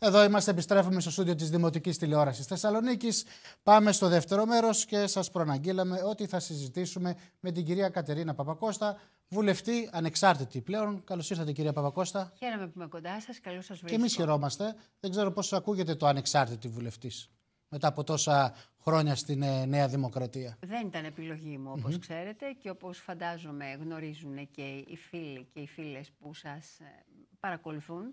Εδώ είμαστε, επιστρέφουμε στο στούντιο της Δημοτικής Τηλεόρασης Θεσσαλονίκης. Πάμε στο δεύτερο μέρος και σας προναγγείλαμε ότι θα συζητήσουμε με την κυρία Κατερίνα Παπακώστα, βουλευτή ανεξάρτητη πλέον. Καλώς ήρθατε, κυρία Παπακώστα. Χαίρομαι που είμαι κοντά σας. Καλώς σας βρίσκω. Και εμείς χαιρόμαστε. Δεν ξέρω πώς ακούγεται το ανεξάρτητη βουλευτής μετά από τόσα χρόνια στην ε, Νέα Δημοκρατία. Δεν ήταν επιλογή μου, οπως ξέρετε, και όπως φαντάζομαι γνωρίζουν και οι φίλοι και οι φίλες που σας ε, παρακολουθούν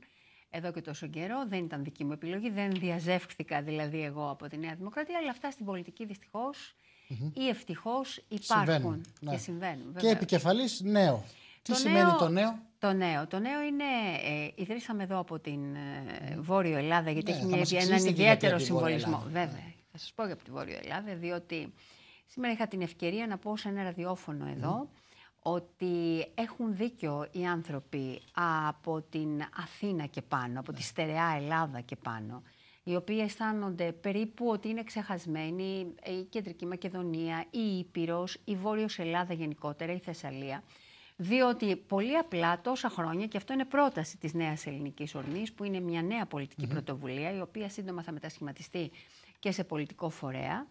εδώ και τόσο καιρό. Δεν ήταν δική μου επιλογή, δεν διαζεύχθηκα δηλαδή εγώ από τη Νέα Δημοκρατία, αλλά αυτά στην πολιτική δυστυχώς mm-hmm. ή ευτυχώς υπάρχουν συμβαίνουν, ναι. και συμβαίνουν. Και επικεφαλής νέο. Τι σημαίνει το νέο. Το νέο. Το νέο είναι. Ε, ιδρύσαμε εδώ από την ε, Βόρειο Ελλάδα, γιατί ναι, έχει μια, έναν ιδιαίτερο συμβολισμό. Βέβαια. Θα σας πω και από τη Βόρειο Ελλάδα, διότι σήμερα είχα την ευκαιρία να πω σε ένα ραδιόφωνο εδώ ότι έχουν δίκιο οι άνθρωποι από την Αθήνα και πάνω, από τη ναι. στερεά Ελλάδα και πάνω, οι οποίοι αισθάνονται περίπου ότι είναι ξεχασμένοι η Κεντρική Μακεδονία, η Ήπειρος, η Βόρειος Ελλάδα γενικότερα, η Θεσσαλία, διότι πολύ απλά τόσα χρόνια, και αυτό είναι πρόταση της Νέας Ελληνικής ορμής, που είναι μια νέα πολιτική πρωτοβουλία, η οποία σύντομα θα μετασχηματιστεί και σε πολιτικό φορέα,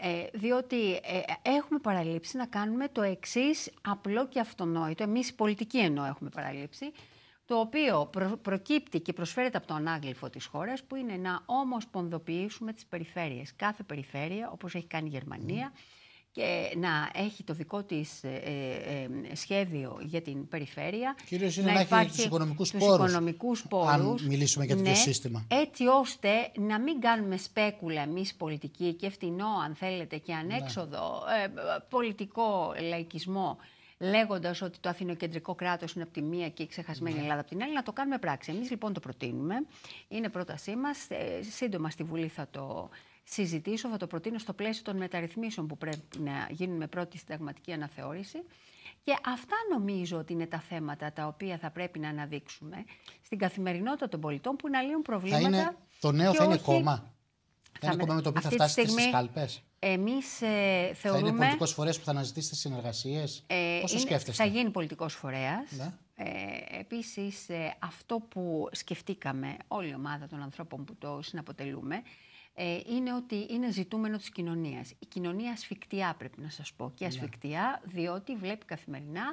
ε, διότι ε, έχουμε παραλείψει να κάνουμε το εξής απλό και αυτονόητο, εμείς οι πολιτικοί εννοώ έχουμε παραλείψει, το οποίο προκύπτει και προσφέρεται από το ανάγλυφο της χώρας, που είναι να όμως πονδοποιήσουμε τις περιφέρειες. Κάθε περιφέρεια, όπως έχει κάνει η Γερμανία, και να έχει το δικό της ε, ε, ε, σχέδιο για την περιφέρεια. Κυρίως είναι να, να έχει τους οικονομικούς πόρους, αν μιλήσουμε για ναι, το σύστημα. Έτσι ώστε να μην κάνουμε σπέκουλα εμείς πολιτική και φτηνό αν θέλετε και ανέξοδο ναι. πολιτικό λαϊκισμό λέγοντας ότι το αθηνοκεντρικό κράτος είναι από τη μία και η ξεχασμένη ναι. Ελλάδα από την άλλη, να το κάνουμε πράξη. Εμείς λοιπόν το προτείνουμε. Είναι πρότασή μας. Σύντομα στη Βουλή θα το συζητήσω, θα το προτείνω στο πλαίσιο των μεταρρυθμίσεων που πρέπει να γίνουν με πρώτη συνταγματική αναθεώρηση. Και αυτά νομίζω ότι είναι τα θέματα τα οποία θα πρέπει να αναδείξουμε στην καθημερινότητα των πολιτών που να λύουν προβλήματα. Θα είναι, το νέο θα είναι όχι... κόμμα. Θα είναι κόμμα με το οποίο θα φτάσετε στις κάλπες. Εμείς ε, θεωρούμε. Θα είναι πολιτικός φορέας που θα αναζητήσετε συνεργασίες. Ε, Πόσο είναι, σκέφτεστε. Θα γίνει πολιτικός φορέας. Ναι. Ε, Επίσης, ε, αυτό που σκεφτήκαμε όλη η ομάδα των ανθρώπων που το συναποτελούμε ε, είναι ότι είναι ζητούμενο της κοινωνίας. Η κοινωνία ασφικτιά πρέπει να σας πω και ναι. ασφικτιά διότι βλέπει καθημερινά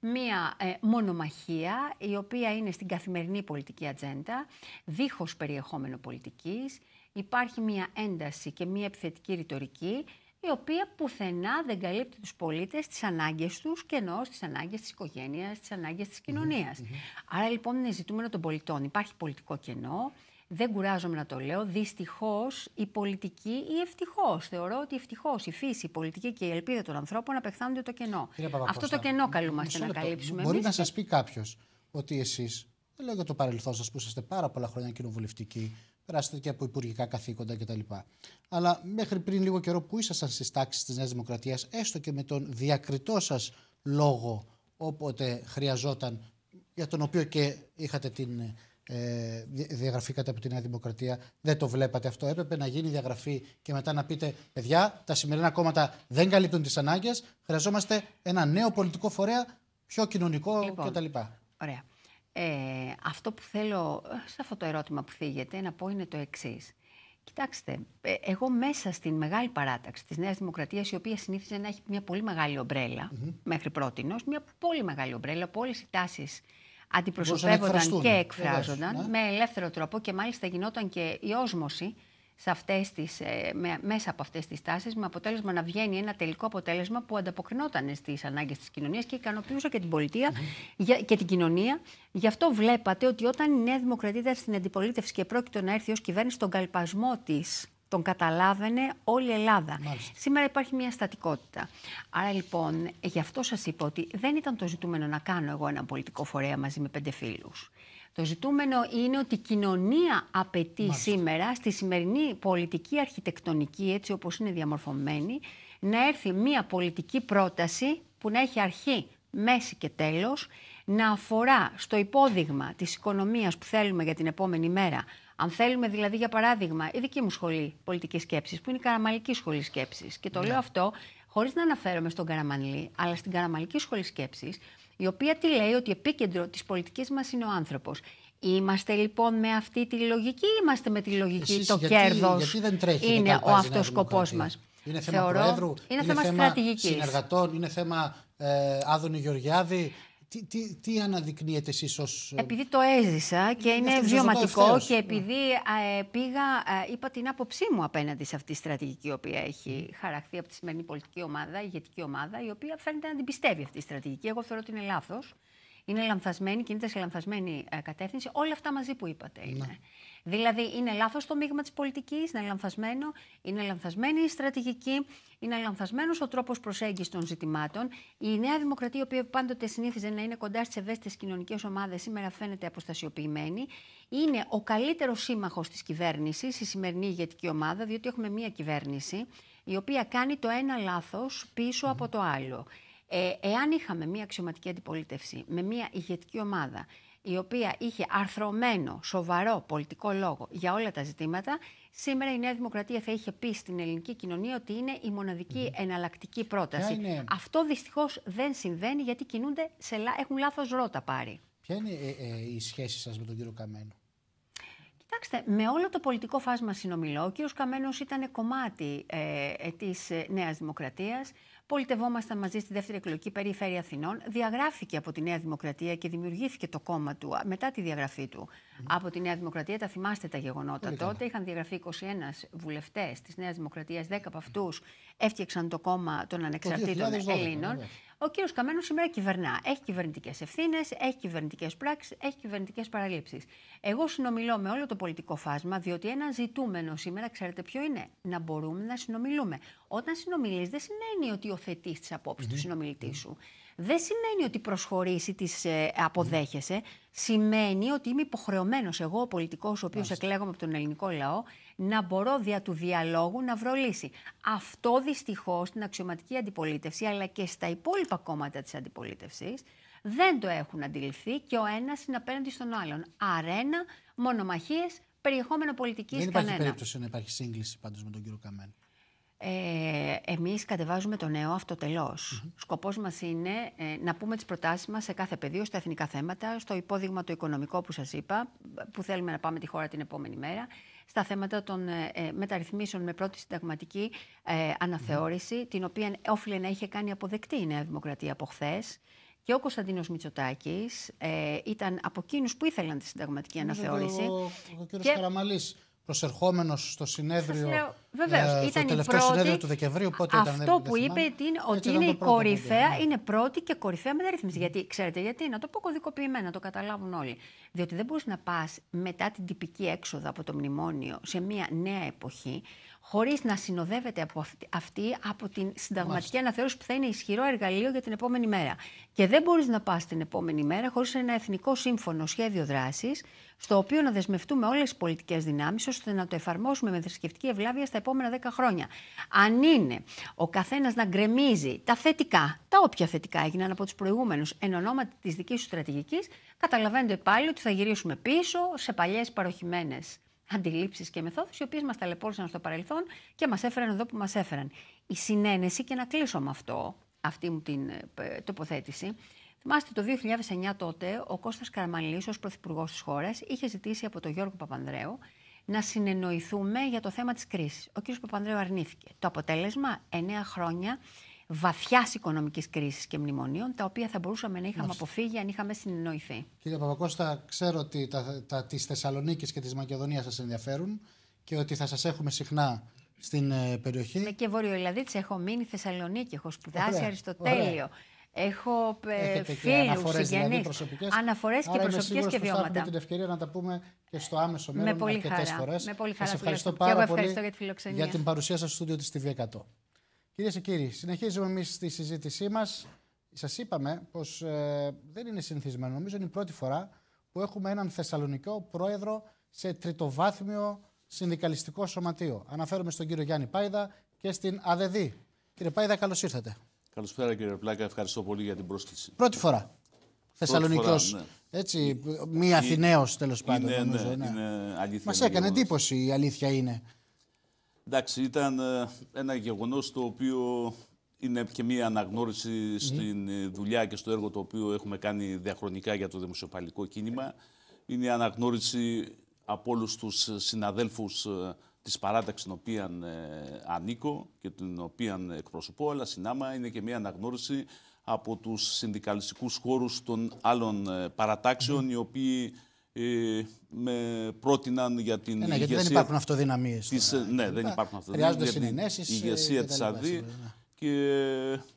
μία ε, μονομαχία η οποία είναι στην καθημερινή πολιτική ατζέντα, δίχως περιεχόμενο πολιτικής. Υπάρχει μία ένταση και μία επιθετική ρητορική η οποία πουθενά δεν καλύπτει τους πολίτες τις ανάγκες τους και ενώ στις ανάγκες της οικογένειας, στις ανάγκες της κοινωνίας. Άρα λοιπόν είναι ζητούμενο των πολιτών. Υπάρχει πολιτικό κενό, δεν κουράζομαι να το λέω. Δυστυχώς η πολιτική ή ευτυχώς. Θεωρώ ότι ευτυχώς η φύση, η πολιτική και η ελπίδα των ανθρώπων απεχθάνονται το κενό. Αυτό το κενό καλούμαστε να καλύψουμε. Μπορεί να σας πει κάποιος ότι εσείς, δεν λέω για το παρελθόν σας που είσαστε πάρα πολλά χρόνια κοινοβουλευτικοί, περάσατε και από υπουργικά καθήκοντα κτλ. Αλλά μέχρι πριν λίγο καιρό που ήσασταν στις τάξεις της Νέας Δημοκρατίας, έστω και με τον διακριτό σας λόγο όποτε χρειαζόταν, για τον οποίο και είχατε την ε, διαγραφήκατε από τη Νέα Δημοκρατία, δεν το βλέπατε αυτό. Έπρεπε να γίνει διαγραφή και μετά να πείτε, παιδιά, τα σημερινά κόμματα δεν καλύπτουν τις ανάγκες. Χρειαζόμαστε ένα νέο πολιτικό φορέα, πιο κοινωνικό λοιπόν, κτλ. Ωραία. Ε, αυτό που θέλω σε αυτό το ερώτημα που θίγεται να πω είναι το εξής. Κοιτάξτε, ε, εγώ μέσα στην μεγάλη παράταξη της Νέας Δημοκρατίας, η οποία συνήθιζε να έχει μια πολύ μεγάλη ομπρέλα, mm-hmm. μέχρι πρώτη, μια πολύ μεγάλη ομπρέλα από όλες οι τάσεις αντιπροσωπεύονταν και εκφράζονταν ναι. με ελεύθερο τρόπο και μάλιστα γινόταν και η όσμωση σε αυτές τις, ε, μέσα από αυτές τις τάσεις με αποτέλεσμα να βγαίνει ένα τελικό αποτέλεσμα που ανταποκρινόταν στις ανάγκες της κοινωνίας και ικανοποιούσε και την πολιτεία και την κοινωνία. Γι' αυτό βλέπατε ότι όταν η Νέα Δημοκρατία ήταν στην αντιπολίτευση και πρόκειτο να έρθει ως κυβέρνηση, στον καλπασμό της τον καταλάβαινε όλη η Ελλάδα. Σήμερα υπάρχει μια στατικότητα. Άρα λοιπόν, γι' αυτό σας είπα ότι δεν ήταν το ζητούμενο να κάνω εγώ ένα πολιτικό φορέα μαζί με πέντε φίλους. Το ζητούμενο είναι ότι η κοινωνία απαιτεί σήμερα, στη σημερινή πολιτική αρχιτεκτονική, έτσι όπως είναι διαμορφωμένη, να έρθει μια πολιτική πρόταση που να έχει αρχή, μέση και τέλος, να αφορά στο υπόδειγμα της οικονομίας που θέλουμε για την επόμενη μέρα. Αν θέλουμε δηλαδή για παράδειγμα η δική μου σχολή πολιτικής σκέψης που είναι η Καραμαλική Σχολή Σκέψης και το ναι. λέω αυτό χωρίς να αναφέρομαι στον Καραμανλή αλλά στην Καραμαλική Σχολή Σκέψης η οποία τι λέει ότι επίκεντρο της πολιτικής μας είναι ο άνθρωπος. Είμαστε λοιπόν με αυτή τη λογική είμαστε με τη λογική Εσείς, το γιατί, κέρδος γιατί δεν είναι ο αυτός σκοπός μας. Είναι θέμα Θεωρώ, προέδρου, είναι, είναι θέμα, θέμα συνεργατών, είναι θέμα ε, Άδωνη Γεωργιάδη, τι, τι, τι αναδεικνύεται εσείς ως... Ε, επειδή το έζησα και είναι βιωματικό και επειδή ναι. ε, πήγα, ε, είπα την άποψή μου απέναντι σε αυτή τη στρατηγική η οποία έχει χαραχθεί από τη σημερινή πολιτική ομάδα, η ηγετική ομάδα, η οποία φαίνεται να την πιστεύει αυτή η στρατηγική. Εγώ θεωρώ ότι είναι λάθος είναι λανθασμένη, κινείται σε λανθασμένη ε, κατεύθυνση. Όλα αυτά μαζί που είπατε είναι. Ναι. Δηλαδή, είναι λάθος το μείγμα της πολιτικής, είναι λανθασμένο, είναι λανθασμένη η στρατηγική, είναι λανθασμένος ο τρόπος προσέγγισης των ζητημάτων. Η Νέα Δημοκρατία, η οποία πάντοτε συνήθιζε να είναι κοντά στις ευαίσθητες κοινωνικές ομάδες, σήμερα φαίνεται αποστασιοποιημένη. Είναι ο καλύτερος σύμμαχος της κυβέρνησης, η σημερινή ηγετική ομάδα, διότι έχουμε μία κυβέρνηση η οποία κάνει το ένα λάθος από το άλλο. Ε, εάν είχαμε μια αξιωματική αντιπολίτευση με μια ηγετική ομάδα η οποία είχε αρθρωμένο, σοβαρό πολιτικό λόγο για όλα τα ζητήματα, σήμερα η Νέα Δημοκρατία θα είχε πει στην ελληνική κοινωνία ότι είναι η μοναδικη εναλλακτική πρόταση. Αυτό δυστυχώς δεν συμβαίνει γιατί κινούνται σε... έχουν λάθος ρότα πάρει. Ποια είναι η ε, ε, σχέση σας με τον κύριο Καμένο, Κοιτάξτε, με όλο το πολιτικό φάσμα συνομιλώ. Ο κύριος Καμένος ήταν κομμάτι ε, ε της ε, Νέας Δημοκρατίας. Πολιτευόμασταν μαζί στη δεύτερη εκλογική περιφέρεια Αθηνών. Διαγράφηκε από τη Νέα Δημοκρατία και δημιουργήθηκε το κόμμα του μετά τη διαγραφή του από τη Νέα Δημοκρατία. Τα θυμάστε τα γεγονότα τότε. Είχαν διαγραφεί 21 βουλευτές της Νέας Δημοκρατίας. 10 από αυτούς έφτιαξαν το κόμμα των ανεξαρτήτων Ελλήνων. Ο κύριος Καμένος σήμερα κυβερνά. Έχει κυβερνητικές ευθύνες, έχει κυβερνητικές πράξεις, έχει κυβερνητικές παραλήψεις. Εγώ συνομιλώ με όλο το πολιτικό φάσμα, διότι ένα ζητούμενο σήμερα, ξέρετε ποιο είναι, να μπορούμε να συνομιλούμε. Όταν συνομιλείς, δεν σημαίνει ότι υιοθετείς τις απόψεις mm-hmm. του συνομιλητή mm-hmm. σου. Δεν σημαίνει ότι προσχωρήσει ή τις ε, αποδέχεσαι. Mm-hmm. Σημαίνει ότι είμαι υποχρεωμένος εγώ, ο πολιτικός, ο οποίος εκλέγομαι από τον ελληνικό λαό, να μπορώ δια του διαλόγου να βρω λύση. Αυτό δυστυχώς στην αξιωματική αντιπολίτευση αλλά και στα υπόλοιπα κόμματα της αντιπολίτευσης δεν το έχουν αντιληφθεί και ο ένας είναι απέναντι στον άλλον. Αρένα, μονομαχίες, περιεχόμενο πολιτικής κανένα. Δεν υπάρχει περίπτωση να υπάρχει σύγκληση πάντω με τον κύριο Καμένο. Ε, εμείς κατεβάζουμε το νεο αυτοτελώς. τελώς. Mm-hmm. Σκοπός μας είναι ε, να πούμε τις προτάσεις μας σε κάθε πεδίο, στα εθνικά θέματα, στο υπόδειγμα το οικονομικό που σας είπα, που θέλουμε να πάμε τη χώρα την επόμενη μέρα, στα θέματα των ε, ε μεταρρυθμίσεων με πρώτη συνταγματική ε, την οποία όφιλε να είχε κάνει αποδεκτή η Νέα Δημοκρατία από χθες. Και ο Κωνσταντίνος Μητσοτάκης ήταν από εκείνους που ήθελαν τη συνταγματική αναθεώρηση. Ο, ο, ο κ. Και προσερχόμενος στο συνέδριο. Βεβαίως, ε, το τελευταίο πρώτη, συνέδριο του Δεκεμβρίου. Πότε αυτό ήταν, που θυμάμαι, είπε είναι ότι είναι η κορυφαία, ναι. είναι πρώτη και κορυφαία μεταρρύθμιση. Γιατί ξέρετε γιατί, να το πω κωδικοποιημένα, να το καταλάβουν όλοι. Διότι δεν μπορείς να πας μετά την τυπική έξοδα από το μνημόνιο σε μια νέα εποχή, χωρίς να συνοδεύεται από αυτή, από την συνταγματική αναθεώρηση που θα είναι ισχυρό εργαλείο για την επόμενη μέρα. Και δεν μπορείς να πας την επόμενη μέρα χωρίς ένα εθνικό σύμφωνο σχέδιο δράσης, στο οποίο να δεσμευτούμε όλες τις πολιτικές δυνάμεις, ώστε να το εφαρμόσουμε με θρησκευτική ευλάβεια στα επόμενα 10 χρόνια. Αν είναι ο καθένας να γκρεμίζει τα θετικά, τα όποια θετικά έγιναν από τους προηγούμενους, εν ονόματι της δικής σου στρατηγικής, καταλαβαίνετε πάλι ότι θα γυρίσουμε πίσω σε παλιές παροχημένες αντιλήψεις και μεθόδους, οι οποίες μας ταλαιπώρησαν στο παρελθόν και μας έφεραν εδώ που μας έφεραν. Η συνένεση, και να κλείσω με αυτό, αυτή μου την ε, τοποθέτηση. Θυμάστε το 2009 τότε ο Κώστας Καραμανλής ως πρωθυπουργός της χώρας είχε ζητήσει από τον Γιώργο Παπανδρέου να συνεννοηθούμε για το θέμα της κρίσης. Ο κ. Παπανδρέου αρνήθηκε. Το αποτέλεσμα, 9 χρόνια βαθιάς οικονομικής κρίσης και μνημονίων, τα οποία θα μπορούσαμε να είχαμε αποφύγει αν είχαμε συνεννοηθεί. Κύριε Παπακώστα, ξέρω ότι τα, τα τη Θεσσαλονίκη και τη Μακεδονίας σας ενδιαφέρουν και ότι θα σας έχουμε συχνά στην ε, περιοχή. Είμαι και βόρειο έχω μείνει Θεσσαλονίκη, έχω σπουδάσει Αριστοτέλειο. Έχω ε, φίλου, συγγενεί. Αναφορές και δηλαδή, προσωπικέ και, και βιώματα. Θα έχουμε την ευκαιρία να τα πούμε και στο άμεσο μέλλον αρκετέ φορές. Με πολύ χαρά. Σα ευχαριστώ πάρα πολύ για την παρουσία σας στο στούντιο της TV100. Κυρίες και κύριοι, συνεχίζουμε εμείς τη συζήτησή μας. Σας είπαμε πως ε, δεν είναι συνηθισμένο. Νομίζω είναι η πρώτη φορά που έχουμε έναν Θεσσαλονικό πρόεδρο σε τριτοβάθμιο συνδικαλιστικό σωματείο. Αναφέρομαι στον κύριο Γιάννη Πάιδα και στην ΑΔΕΔΗ. Κύριε Πάιδα, καλώς ήρθατε. Καλησπέρα κύριε Πλάκα, ευχαριστώ πολύ για την πρόσκληση. Πρώτη φορά. Θεσσαλονικό. Ναι. Έτσι, μη Αθηναίος τέλο πάντων. Ναι, ναι, ναι. Μα έκανε εντύπωση η αλήθεια είναι Εντάξει, ήταν ε, ένα γεγονός το οποίο είναι και μία αναγνώριση στην ε, δουλειά και στο έργο το οποίο έχουμε κάνει διαχρονικά για το δημοσιοπαλικό κίνημα. Είναι η αναγνώριση από όλους τους συναδέλφους ε, της παράταξης την οποία ανήκω και την οποία εκπροσωπώ, αλλά συνάμα είναι και μία αναγνώριση από τους συνδικαλιστικούς χώρους των άλλων παρατάξεων, οι οποίοι ε, με πρότειναν για την ε, ναι, γιατί δεν υπάρχουν αυτοδυναμίες. Ε, ναι, δεν υπάρχουν αυτοδυναμίες. Χρειάζονται συνενέσεις. Η ηγεσία της ΑΔΗ ναι. και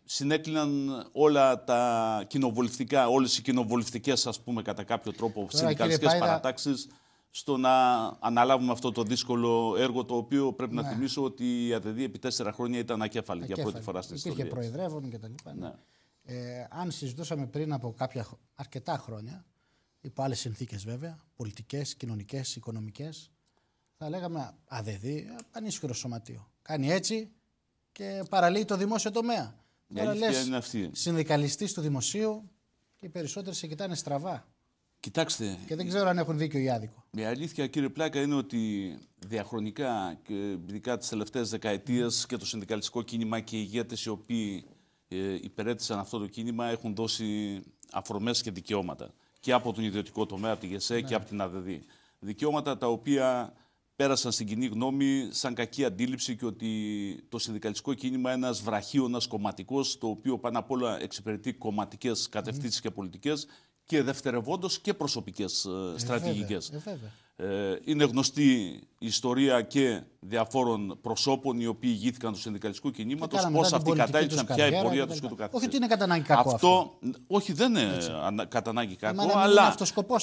συνέκλειναν όλα τα κοινοβουλευτικά, όλες οι κοινοβουλευτικές ας πούμε κατά κάποιο τρόπο συνδικαλιστικές παρατάξεις στο να αναλάβουμε αυτό το δύσκολο έργο το οποίο πρέπει να ναι. θυμίσω ότι η ΑΔΔ επί τέσσερα χρόνια ήταν ακέφαλη, ακέφαλη. για πρώτη φορά στην ιστορία. Υπήρχε προεδρεύων και τα λοιπά. Ναι. Ε, αν συζητούσαμε πριν από κάποια αρκετά χρόνια υπό άλλε συνθήκες βέβαια, πολιτικές, κοινωνικές, οικονομικές, θα λέγαμε αδεδί, πανίσχυρο σωματείο. Κάνει έτσι και παραλύει το δημόσιο τομέα. Μια Τώρα λες, συνδικαλιστής του δημοσίου και οι περισσότεροι σε κοιτάνε στραβά. Κοιτάξτε. Και δεν ξέρω αν έχουν δίκιο ή άδικο. Η αλήθεια, κύριε Πλάκα, είναι ότι διαχρονικά και ειδικά τις τελευταίες δεκαετίες και το συνδικαλιστικό κίνημα και οι ηγέτες οι οποίοι ε, αυτό το κίνημα έχουν δώσει αφορμές και δικαιώματα και από τον ιδιωτικό τομέα, από τη ΓΕΣΕ και ναι. από την ΑΔΔ. Δικαιώματα τα οποία πέρασαν στην κοινή γνώμη σαν κακή αντίληψη και ότι το συνδικαλιστικό κίνημα είναι ένας βραχίωνας κομματικός το οποίο πάνω απ' όλα εξυπηρετεί κομματικές κατευθύνσεις και πολιτικές και δευτερευόντως και προσωπικές ε, ε, στρατηγικές. στρατηγικές. Ε, ε, είναι γνωστή η ιστορία και διαφόρων προσώπων οι οποίοι ηγήθηκαν του συνδικαλιστικού κινήματος, πώ αυτοί κατάληξαν ποια η πορεία τους και το καθεξής. Όχι ότι είναι κατά ανάγκη κακό. Αυτό, όχι, δεν είναι κατά ανάγκη κακό, αλλά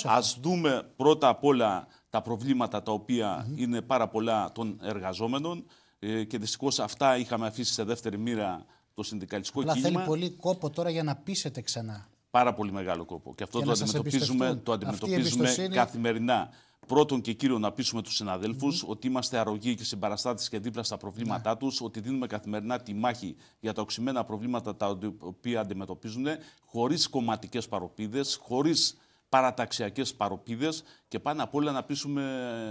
ας δούμε πρώτα απ' όλα τα προβλήματα τα οποια είναι πάρα πολλά των εργαζόμενων ε, και δυστυχώς αυτά είχαμε αφήσει σε δεύτερη μοίρα το συνδικαλιστικό κίνημα. Αλλά θέλει πολύ κόπο τώρα για να πείσετε ξανά. Πάρα πολύ μεγάλο κόπο. Και αυτό το αντιμετωπίζουμε, το αντιμετωπίζουμε καθημερινά. Πρώτον και κύριο να πείσουμε τους συναδέλφους ότι είμαστε αρρωγοί και συμπαραστάτες και δίπλα στα προβλήματά yeah. Ναι. τους, ότι δίνουμε καθημερινά τη μάχη για τα οξυμένα προβλήματα τα οποία αντιμετωπίζουν, χωρίς κομματικές παροπίδες, χωρίς παραταξιακές παροπίδες και πάνω απ' όλα να πείσουμε,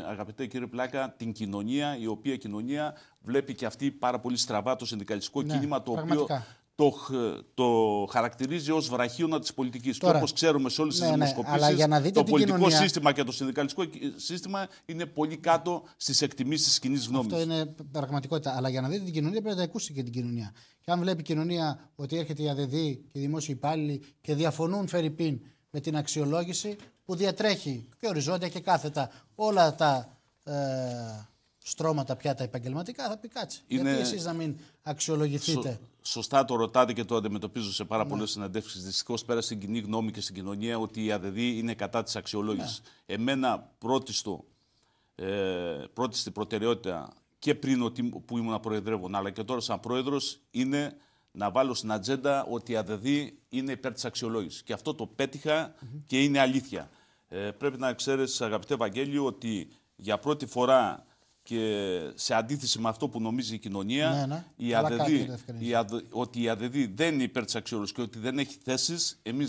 αγαπητέ κύριε Πλάκα, την κοινωνία, η οποία κοινωνία βλέπει και αυτή πάρα πολύ στραβά το συνδικαλιστικό ναι, κίνημα, το οποίο το, το χαρακτηρίζει ως βραχίωνα της πολιτικής. Και όπως ξέρουμε σε όλες τις ναι, δημοσκοπήσει, ναι, το πολιτικό σύστημα και το συνδικαλιστικό ε, σύστημα είναι πολύ κάτω στις εκτιμήσεις της κοινής γνώμης. Αυτό είναι πραγματικότητα. Αλλά για να δείτε την κοινωνία πρέπει να τα ακούσετε και την κοινωνία. Και αν βλέπει η κοινωνία ότι έρχεται η ΑΔΔ και οι δημόσιοι υπάλληλοι και διαφωνούν, φερειπίν με την αξιολόγηση που διατρέχει και οριζόντια και κάθετα όλα τα. Ε, στρώματα πια τα επαγγελματικά, θα πει κάτσε. Είναι... Γιατί εσείς να μην αξιολογηθείτε. Σωστά το ρωτάτε και το αντιμετωπίζω σε πάρα ναι. πολλές συναντεύξεις. Δυστυχώς πέρα στην κοινή γνώμη και στην κοινωνία ότι η ΑΔΔ είναι κατά της αξιολόγησης. Ναι. Εμένα, πρώτη ε, προτεραιότητα και πριν ότι, που ήμουν προεδρεύων αλλά και τώρα σαν πρόεδρος, είναι να βάλω στην ατζέντα ότι η ΑΔΔ είναι υπέρ της αξιολόγησης. Και αυτό το πέτυχα και είναι αλήθεια. Ε, πρέπει να ξέρει, αγαπητέ Βαγγέλη ότι για πρώτη φορά και σε αντίθεση με αυτό που νομίζει η κοινωνία, ναι, ναι. ότι η ΑΔΔ δεν είναι υπέρ της αξιολόγησης και ότι δεν έχει θέσεις, εμείς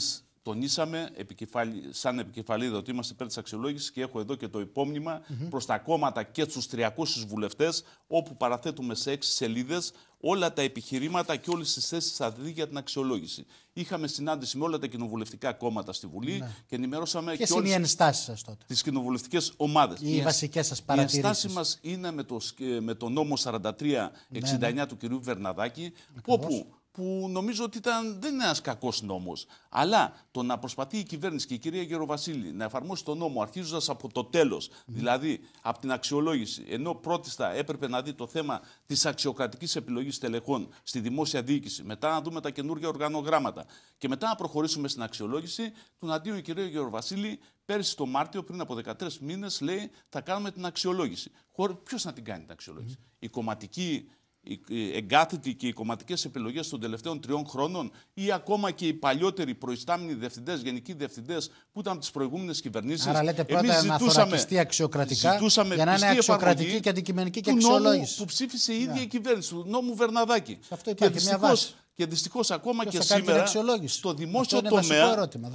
τονίσαμε επικεφαλή, σαν επικεφαλίδα ότι είμαστε υπέρ της αξιολόγησης και έχω εδώ και το υπόμνημα mm προς τα κόμματα και τους 300 βουλευτές, όπου παραθέτουμε σε έξι σελίδες όλα τα επιχειρήματα και όλες τις θέσεις θα δει για την αξιολόγηση. Είχαμε συνάντηση με όλα τα κοινοβουλευτικά κόμματα στη Βουλή ναι. και ενημερώσαμε Ποιες και όλες είναι οι ενστάσεις σας τότε. Τις κοινοβουλευτικές ομάδες. Οι, οι βασικές σας παρατηρήσει. Η ενστάση μας είναι με το, με νόμο 4369 ναι, ναι. του κυρίου Βερναδάκη, όπου που νομίζω ότι ήταν, δεν είναι ένας κακός νόμος. Αλλά το να προσπαθεί η κυβέρνηση και η κυρία Γεροβασίλη να εφαρμόσει τον νόμο αρχίζοντας από το τέλος, δηλαδή από την αξιολόγηση, ενώ πρώτιστα έπρεπε να δει το θέμα της αξιοκρατικής επιλογής τελεχών στη δημόσια διοίκηση, μετά να δούμε τα καινούργια οργανογράμματα και μετά να προχωρήσουμε στην αξιολόγηση, του δει η κυρία Γεροβασίλη πέρσι το Μάρτιο, πριν από 13 μήνες, λέει θα κάνουμε την αξιολόγηση. Ποιος να την κάνει την αξιολόγηση, η κομματική εγκάθετοι και οι κομματικές επιλογές των τελευταίων τριών χρόνων ή ακόμα και οι παλιότεροι προϊστάμενοι διευθυντές, γενικοί διευθυντές, που ήταν από τις προηγούμενες κυβερνήσεις. Άρα λέτε πρώτα να θωρακιστεί αξιοκρατικά για να είναι αξιοκρατική και αντικειμενική και αξιολόγηση. Του νόμου που ψήφισε η ίδια ναι. η κυβέρνηση, του νόμου Βερναδάκη. Σε αυτό υπάρχει και μια βάση. Και δυστυχώς ακόμα και σήμερα στο δημόσιο Αυτό τομέα. Ερώτημα,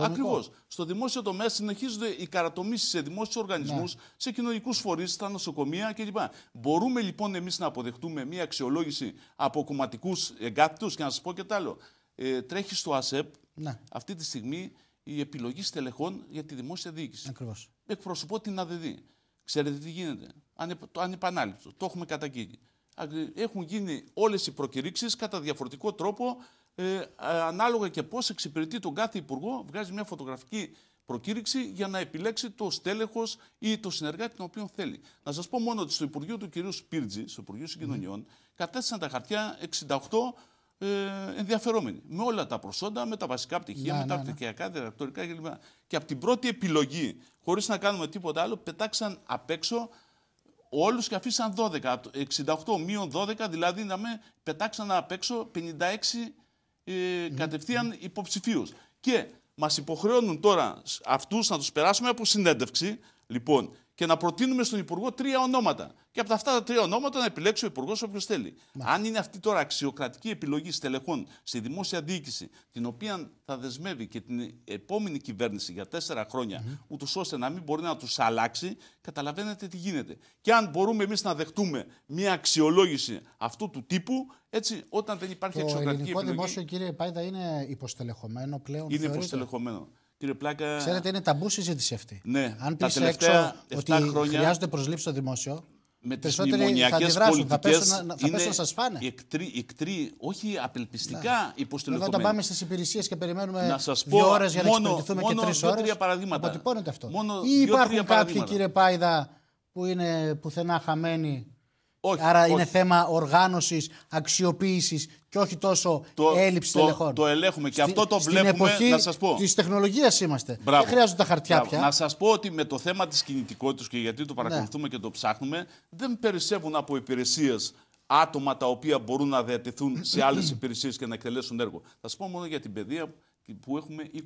στο δημόσιο τομέα συνεχίζονται οι καρατομήσεις σε δημόσιους οργανισμούς, ναι. σε κοινωνικούς φορείς, στα νοσοκομεία κλπ. Μπορούμε λοιπόν εμείς να αποδεχτούμε μια αξιολόγηση από κομματικούς εγκάπτου και να σας πω και τ' άλλο. Ε, τρέχει στο ΑΣΕΠ ναι. αυτή τη στιγμή η επιλογή στελεχών για τη δημόσια διοίκηση. Ακριβώς. Εκπροσωπώ την ΑΔΔ. Ξέρετε τι γίνεται. Ανεπανάληπτο. Το έχουμε καταγγείλει έχουν γίνει όλες οι προκηρύξεις κατά διαφορετικό τρόπο ε, ανάλογα και πώς εξυπηρετεί τον κάθε υπουργό, βγάζει μια φωτογραφική προκήρυξη για να επιλέξει το στέλεχος ή το συνεργάτη τον οποίο θέλει. Να σας πω μόνο ότι στο Υπουργείο του κ. Σπίρτζη, στο Υπουργείο Συγκοινωνιών, mm. κατέστησαν τα χαρτιά 68 ε, ενδιαφερόμενοι. Με όλα τα προσόντα, με τα βασικά πτυχία, με τα πτυχιακά, yeah. διδακτορικά κλπ. Και από την πρώτη επιλογή, χωρίς να κάνουμε τίποτα άλλο, πετάξαν απ' έξω όλους και αφήσαν 12. 68 μείον 12, δηλαδή να με πετάξαν απ' έξω 56 ε, κατευθείαν υποψηφίους. Και μας υποχρεώνουν τώρα αυτούς να τους περάσουμε από συνέντευξη. Λοιπόν, και να προτείνουμε στον Υπουργό τρία ονόματα. Και από αυτά τα τρία ονόματα να επιλέξει ο Υπουργός όποιος θέλει. Αν είναι αυτή τώρα αξιοκρατική επιλογή στελεχών στη δημόσια διοίκηση, την οποία θα δεσμεύει και την επόμενη κυβέρνηση για τέσσερα χρόνια, mm-hmm. ούτως ώστε να μην μπορεί να τους αλλάξει, καταλαβαίνετε τι γίνεται. Και αν μπορούμε εμείς να δεχτούμε μια αξιολόγηση αυτού του τύπου, έτσι, όταν δεν υπάρχει το αξιοκρατική επιλογή. Το ελληνικό δημόσιο, κύριε Πάιδα, είναι υποστελεχωμένο πλέον. Είναι Κύριε Πλάκα. Ξέρετε, είναι ταμπού συζήτηση αυτή. Ναι, Αν πει έξω ότι χρόνια... χρειάζονται προσλήψεις στο δημόσιο, με τις μνημονιακέ θα αντιδράσουν, θα πέσουν, να σας φάνε. Εκτρί, εκτρί, όχι απελπιστικά ναι. υποστηλικωμένοι. Όταν πάμε στις υπηρεσίες και περιμένουμε δύο ώρες για να συζητηθούμε εξυπηρετηθούμε και τρεις δύο, Τρία παραδείγματα. Αποτυπώνεται αυτό. Ή υπάρχουν κάποιοι κύριε Πάιδα που είναι πουθενά χαμένοι όχι, Άρα είναι θέμα οργάνωσης, αξιοποίησης και όχι τόσο το, έλλειψης το, τελεχών. Το ελέγχουμε και αυτό το βλέπουμε. Στην εποχή να σας πω. Της τεχνολογίας είμαστε. Μπράβο. Δεν χρειάζονται τα χαρτιά πια. Να σας πω ότι με το θέμα της κινητικότητας και γιατί το παρακολουθούμε ναι. και το ψάχνουμε, δεν περισσεύουν από υπηρεσίες άτομα τα οποία μπορούν να διατεθούν σε άλλες υπηρεσίες και να εκτελέσουν έργο. Θα σας πω μόνο για την παιδεία που έχουμε 20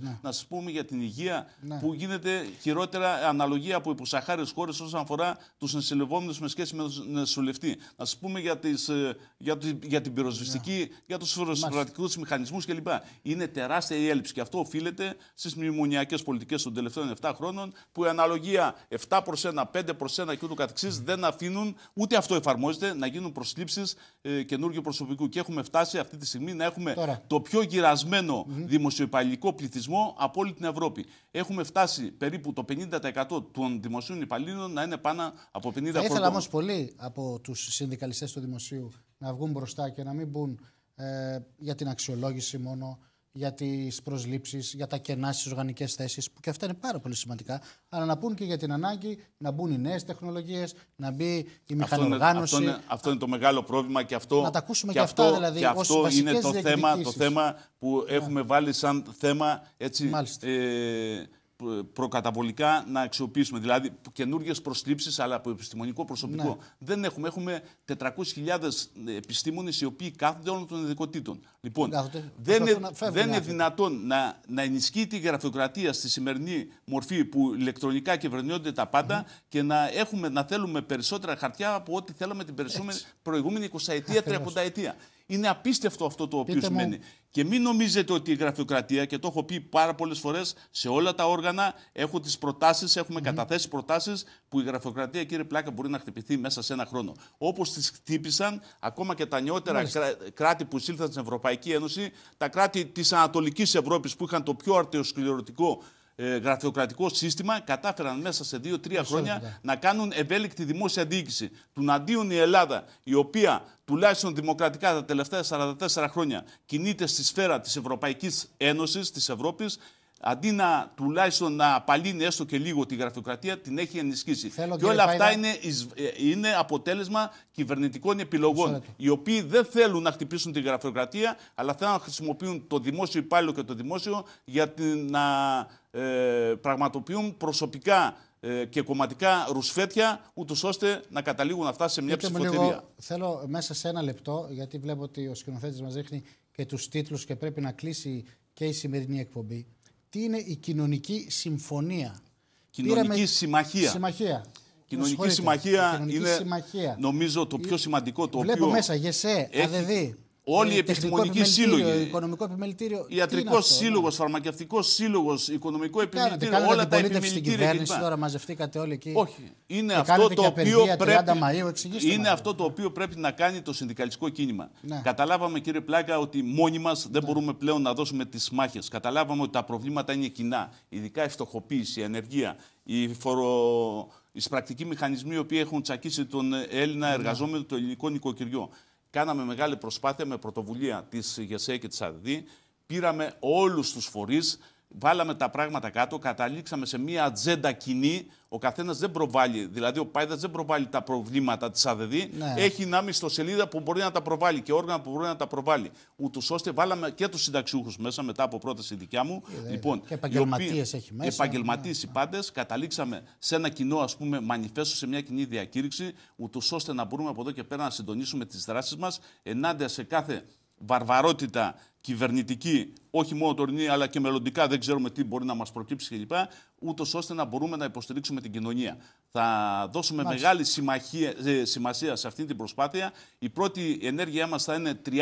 ναι. Να σας πούμε για την υγεία ναι. που γίνεται χειρότερα αναλογία από υποσαχάριες χώρες όσον αφορά τους ενσελευόμενους με σχέση με τον νεσουλευτή. Να σας πούμε για, τις, ε, για, για την πυροσβεστική, ναι. για τους φροντιστικούς μηχανισμούς κλπ. Είναι τεράστια η έλλειψη και αυτό οφείλεται στις μνημονιακές πολιτικές των τελευταίων 7 χρόνων που η αναλογία 7 προς 1, 5 προς 1 και mm. δεν αφήνουν ούτε αυτό εφαρμόζεται να γίνουν προσλήψεις ε, καινούργιου προσωπικού και έχουμε φτάσει αυτή τη στιγμή να έχουμε το πιο γυρα ασμένο mm πληθυσμό από όλη την Ευρώπη. Έχουμε φτάσει περίπου το 50% των δημοσίων υπαλλήλων να είναι πάνω από 50 Θα ήθελα όμως πολύ από τους συνδικαλιστές του δημοσίου να βγουν μπροστά και να μην μπουν ε, για την αξιολόγηση μόνο για τις προσλήψεις, για τα κενά στις οργανικές θέσεις, που και αυτά είναι πάρα πολύ σημαντικά. Αλλά να πούν και για την ανάγκη να μπουν οι νέες τεχνολογίες, να μπει η μηχανοργάνωση. Αυτό είναι, αυτό είναι, το μεγάλο πρόβλημα και αυτό. Να τα ακούσουμε και, δηλαδή. Και αυτό είναι το θέμα, το θέμα που ναι. έχουμε βάλει σαν θέμα έτσι, ε, προκαταβολικά να αξιοποιήσουμε. Δηλαδή καινούργιες προσλήψεις, αλλά από επιστημονικό προσωπικό. Ναι. Δεν έχουμε. Έχουμε 400.000 επιστήμονες οι οποίοι κάθονται όλων των ειδικοτήτων. Λοιπόν, δεν, είναι, δεν ναι, είναι ναι. δυνατόν να, να ενισχύει τη γραφειοκρατία στη σημερινή μορφή που ηλεκτρονικά κυβερνιόνται τα πάντα και να, έχουμε, να θέλουμε περισσότερα χαρτιά από ό,τι θέλαμε την προηγούμενη 20 η 30 ετία. Είναι απίστευτο αυτό το οποίο σημαίνει. Και μην νομίζετε ότι η γραφειοκρατία, και το έχω πει πάρα πολλές φορές σε όλα τα όργανα, έχω τις προτάσεις, έχουμε καταθέσει προτάσεις που η γραφειοκρατία, κύριε Πλάκα, μπορεί να χτυπηθεί μέσα σε ένα χρόνο. Όπως τις χτύπησαν ακόμα και τα νεότερα κράτη που εισήλθαν στην Ευρωπαϊκή Ένωση, τα κράτη της Ανατολικής Ευρώπης που είχαν το πιο αρτεοσκληρωτικό, ε, γραφειοκρατικό σύστημα κατάφεραν μέσα σε δύο-τρία χρόνια να κάνουν ευέλικτη δημόσια διοίκηση. Του η Ελλάδα, η οποία τουλάχιστον δημοκρατικά τα τελευταία 44 χρόνια κινείται στη σφαίρα της Ευρωπαϊκής Ένωσης, της Ευρώπης, αντί να τουλάχιστον να απαλύνει έστω και λίγο τη γραφειοκρατία, την έχει ενισχύσει. Θέλω, και όλα αυτά είναι, ε, είναι αποτέλεσμα κυβερνητικών επιλογών, οι οποίοι δεν θέλουν να χτυπήσουν τη γραφειοκρατία, αλλά θέλουν να χρησιμοποιούν το δημόσιο υπάλληλο και το δημόσιο για να ε, πραγματοποιούν προσωπικά ε, και κομματικά ρουσφέτια, ούτως ώστε να καταλήγουν αυτά σε μια ψηφοτερία. Θέλω μέσα σε ένα λεπτό, γιατί βλέπω ότι ο σκηνοθέτης μας δείχνει και τους τίτλους και πρέπει να κλείσει και η σημερινή εκπομπή τι είναι η κοινωνική συμφωνία. Κοινωνική Πήραμε... συμμαχία. συμμαχία. Κοινωνική συμμαχία είναι συμμαχία. νομίζω το πιο σημαντικό το Βλέπω οποίο... μέσα, ΓΕΣΕ, έχει... αδεδί. Όλοι οι ε, επιστημονικοί σύλλογοι. Οικονομικό επιμελητήριο. Ιατρικό ναι. σύλλογος, φαρμακευτικός σύλλογος, οικονομικό επιμελητήριο. όλα τα επιμελητήρια. Στην κυβέρνηση τώρα μαζευτήκατε όλοι εκεί. Όχι. Είναι, αυτό το, οποίο πρέπει, Μαΐου, είναι αυτό το οποίο πρέπει να κάνει το συνδικαλιστικό κίνημα. Ναι. Καταλάβαμε, κύριε Πλάκα, ότι μόνοι μας δεν μπορούμε πλέον να δώσουμε τις μάχες. Καταλάβαμε ότι τα προβλήματα είναι κοινά. Ειδικά η φτωχοποίηση, η ανεργία, η φορο. Οι πρακτικοί μηχανισμοί οι οποίοι έχουν τσακίσει τον Έλληνα ναι. εργαζόμενο, το ελληνικό νοικοκυριό. Κάναμε μεγάλη προσπάθεια με πρωτοβουλία της ΓΕΣΕ και της ΑΔΔ. Πήραμε όλους τους φορείς βάλαμε τα πράγματα κάτω, καταλήξαμε σε μια ατζέντα κοινή. Ο καθένας δεν προβάλλει, δηλαδή ο Πάιδας δεν προβάλλει τα προβλήματα της ΑΔΔ. Ναι. Έχει να σελίδα που μπορεί να τα προβάλλει και όργανα που μπορεί να τα προβάλλει. Ούτως ώστε βάλαμε και τους συνταξιούχους μέσα μετά από πρόταση δικιά μου. Ε, λοιπόν, και επαγγελματίες έχει μέσα. Επαγγελματίες ναι, οι ναι. πάντες. Καταλήξαμε σε ένα κοινό, ας πούμε, μανιφέστο, σε μια κοινή διακήρυξη, ούτως ώστε να μπορούμε από εδώ και πέρα να συντονίσουμε τις δράσεις μας ενάντια σε κάθε βαρβαρότητα κυβερνητική, όχι μόνο τωρινή, αλλά και μελλοντικά δεν ξέρουμε τι μπορεί να μας προκύψει κλπ. Ούτως ώστε να μπορούμε να υποστηρίξουμε την κοινωνία. Θα δώσουμε μεγάλη ε, σημασία σε αυτή την προσπάθεια. Η πρώτη ενέργεια μας θα είναι 30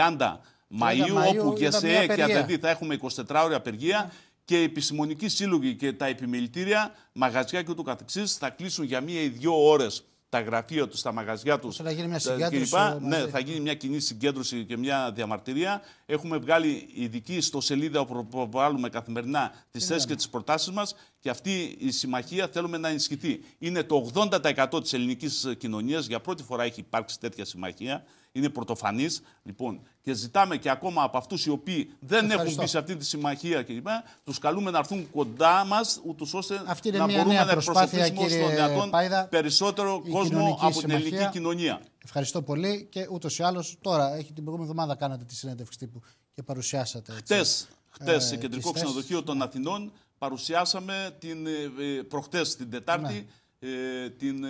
Μαΐου, όπου και ΣΕΕ και ΑΔΕΔΗ θα έχουμε 24 ώρια απεργία ναι. και οι επιστημονικοί σύλλογοι και τα επιμελητήρια, μαγαζιά και ούτω καθεξής θα κλείσουν για μία ή δύο ώρες τα γραφεία τους, τα μαγαζιά τους. Θα γίνει μια Ναι, θα γίνει μια κοινή συγκέντρωση και μια διαμαρτυρία. Έχουμε βγάλει ειδική στο σελίδα που προβάλλουμε καθημερινά τις θέσει και τις προτάσεις μας και αυτή η συμμαχία θέλουμε να ενισχυθεί. Είναι το 80% της ελληνικής κοινωνίας, για πρώτη φορά έχει υπάρξει τέτοια συμμαχία, είναι πρωτοφανής. Λοιπόν, και ζητάμε και ακόμα από αυτούς οι οποίοι δεν Ευχαριστώ. έχουν μπει σε αυτή τη συμμαχία κλπ. Τους καλούμε να έρθουν κοντά μας, ούτως ώστε να μπορούμε να προσπαθήσουμε στον δυνατόν περισσότερο κόσμο από την ελληνική κοινωνία. Ευχαριστώ πολύ και ούτως ή άλλως τώρα, έχει την προηγούμενη εβδομάδα κάνατε τη συνέντευξη τύπου και παρουσιάσατε. Χτε, ε, σε κεντρικό ξενοδοχείο των Αθηνών, παρουσιάσαμε την, ε, ε, προχτές την Τετάρτη, ναι. ε, την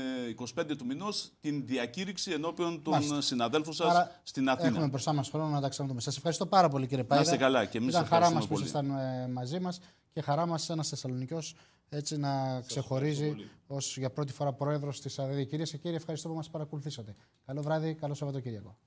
25 του μηνός, την διακήρυξη ενώπιον των συναδέλφων σας στην Αθήνα. Έχουμε μπροστά μας χρόνο να τα ξαναδούμε. Σας ευχαριστώ πάρα πολύ κύριε Πάιδα. Να είστε καλά και εμείς Ήταν χαρά μας που ήσασταν μαζί μας και χαρά μας ένας Θεσσαλονικιός έτσι να ξεχωρίζει ως για πρώτη φορά πρόεδρος της ΑΔΕΔΗ. Κυρίες και κύριοι, ευχαριστώ που μας παρακολουθήσατε. Καλό βράδυ, καλό Σαββατοκύριακο.